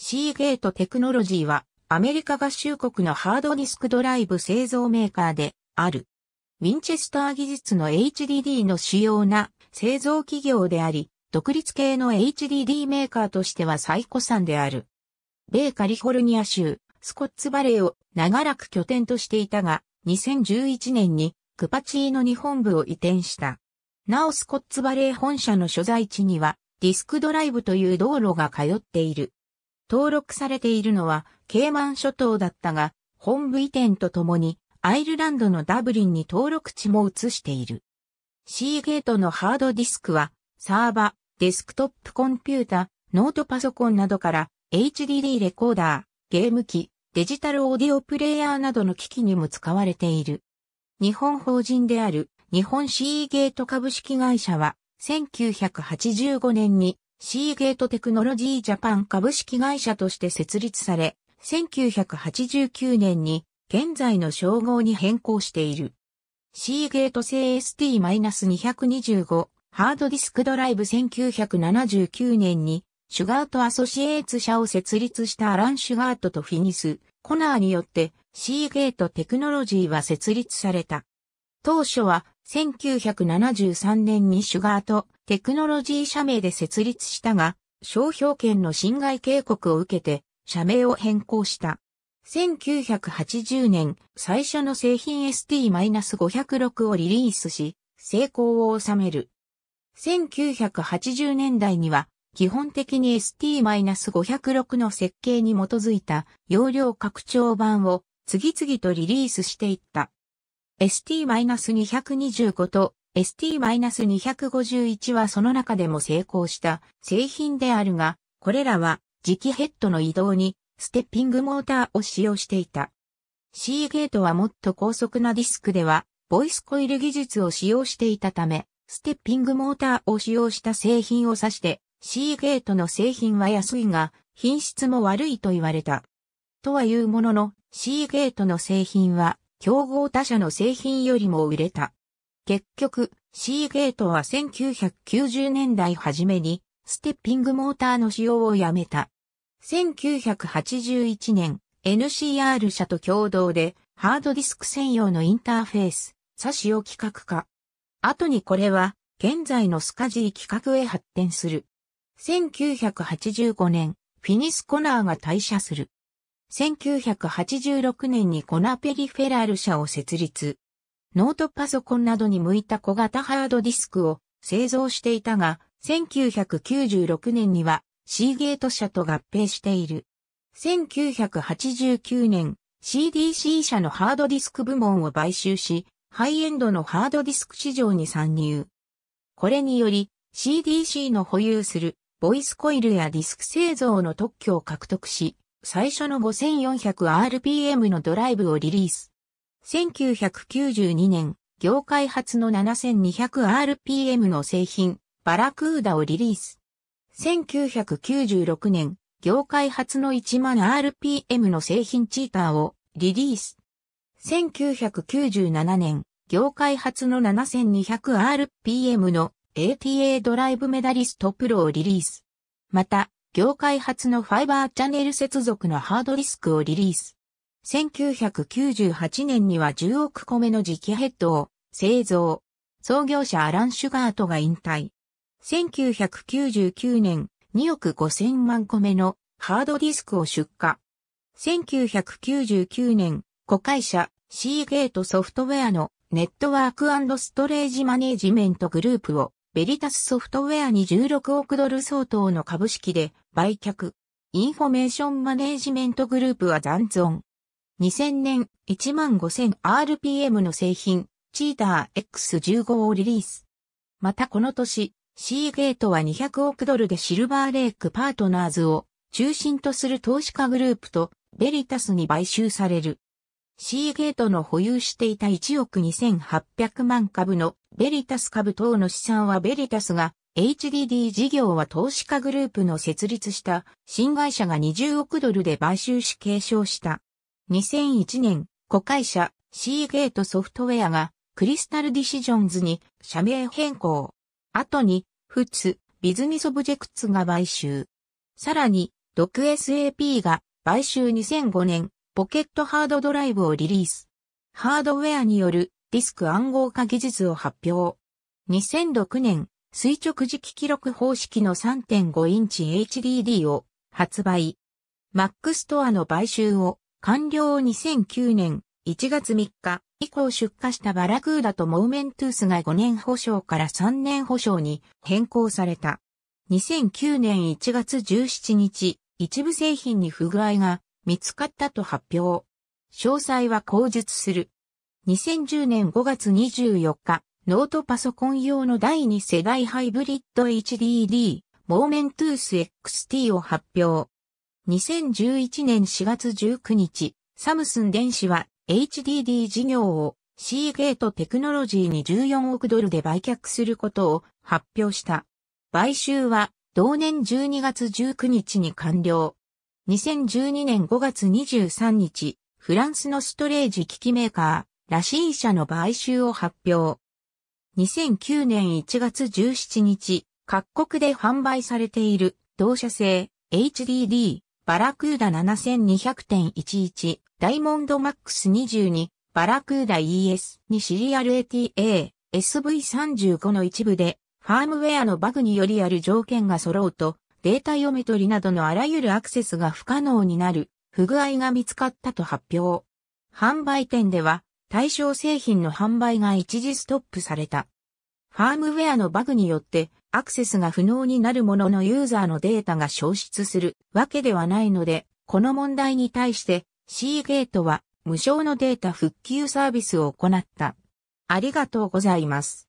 シーゲートテクノロジーはアメリカ合衆国のハードディスクドライブ製造メーカーである。ウィンチェスター技術の HDD の主要な製造企業であり、独立系の HDD メーカーとしては最古産である。米カリフォルニア州、スコッツバレーを長らく拠点としていたが、2011年にクパチーの日本部を移転した。なおスコッツバレー本社の所在地にはディスクドライブという道路が通っている。登録されているのは、ケイマン諸島だったが、本部移転とともに、アイルランドのダブリンに登録地も移している。シーゲートのハードディスクは、サーバ、デスクトップコンピュータ、ノートパソコンなどから、HDD レコーダー、ゲーム機、デジタルオーディオプレイヤーなどの機器にも使われている。日本法人である日本シーゲート株式会社は1985年にシーゲートテクノロジージャパン株式会社として設立され、1989年に現在の称号に変更している。シーゲート製 ST-225 ハードディスクドライブ1979年にシュガートアソシエーツ社を設立したアラン・シュガートとフィニス、コナーによってシーゲートテクノロジーは設立された。当初は1973年にシュガートテクノロジー社名で設立したが、商標権の侵害警告を受けて、社名を変更した。1980年、最初の製品 ST-506 をリリースし、成功を収める。1980年代には、基本的に ST-506 の設計に基づいた容量拡張版を次々とリリースしていった。ST-225 と ST-251 はその中でも成功した製品であるが、これらは磁気ヘッドの移動にステッピングモーターを使用していた。C ゲートはもっと高速なディスクでは、ボイスコイル技術を使用していたため、ステッピングモーターを使用した製品を指して、C ゲートの製品は安いが、品質も悪いと言われた。とはいうものの、C ゲートの製品は、競合他社の製品よりも売れた。結局、シーゲートは1990年代初めにステッピングモーターの使用をやめた。1981年、NCR 社と共同でハードディスク専用のインターフェース、サシを企画化。後にこれは現在のスカジー企画へ発展する。1985年、フィニス・コナーが退社する。1986年にコナペリフェラル社を設立。ノートパソコンなどに向いた小型ハードディスクを製造していたが、1996年にはシーゲート社と合併している。1989年、CDC 社のハードディスク部門を買収し、ハイエンドのハードディスク市場に参入。これにより、CDC の保有するボイスコイルやディスク製造の特許を獲得し、最初の 5400rpm のドライブをリリース。1992年、業界初の 7200rpm の製品、バラクーダをリリース。1996年、業界初の 10000rpm の製品チーターをリリース。1997年、業界初の 7200rpm の ATA ドライブメダリストプロをリリース。また、業界初のファイバーチャンネル接続のハードディスクをリリース。1998年には10億個目の磁気ヘッドを製造。創業者アラン・シュガートが引退。1999年2億5000万個目のハードディスクを出荷。1999年、子会社シーゲートソフトウェアのネットワークストレージマネージメントグループをベリタスソフトウェアに16億ドル相当の株式で売却。インフォメーションマネージメントグループは残存。2000年 15000rpm の製品、チーター X15 をリリース。またこの年、シーゲートは200億ドルでシルバーレイクパートナーズを中心とする投資家グループとベリタスに買収される。シーゲートの保有していた1億2800万株のベリタス株等の資産はベリタスが HDD 事業は投資家グループの設立した新会社が20億ドルで買収し継承した。2001年、子会社、シーゲートソフトウェアが、クリスタルディシジョンズに社名変更。後に、フツ、ビズニスオブジェクツが買収。さらに、ドク SAP が買収2005年、ポケットハードドライブをリリース。ハードウェアによるディスク暗号化技術を発表。2006年、垂直磁気記録方式の3.5インチ HDD を発売。Mac ストアの買収を完了2009年1月3日以降出荷したバラクーダとモーメントゥースが5年保証から3年保証に変更された。2009年1月17日、一部製品に不具合が見つかったと発表。詳細は口述する。2010年5月24日、ノートパソコン用の第2世代ハイブリッド HDD、モーメントゥース XT を発表。2011年4月19日、サムスン電子は HDD 事業をシーゲートテクノロジーに14億ドルで売却することを発表した。買収は同年12月19日に完了。2012年5月23日、フランスのストレージ機器メーカー、ラシー社の買収を発表。2009年1月17日、各国で販売されている同社製 HDD バラクーダ7200.11、ダイモンドマックス22、バラクーダ e s にシリアル ATA、SV35 の一部で、ファームウェアのバグによりある条件が揃うと、データ読み取りなどのあらゆるアクセスが不可能になる不具合が見つかったと発表。販売店では対象製品の販売が一時ストップされた。ファームウェアのバグによってアクセスが不能になるもののユーザーのデータが消失するわけではないので、この問題に対して C ゲートは無償のデータ復旧サービスを行った。ありがとうございます。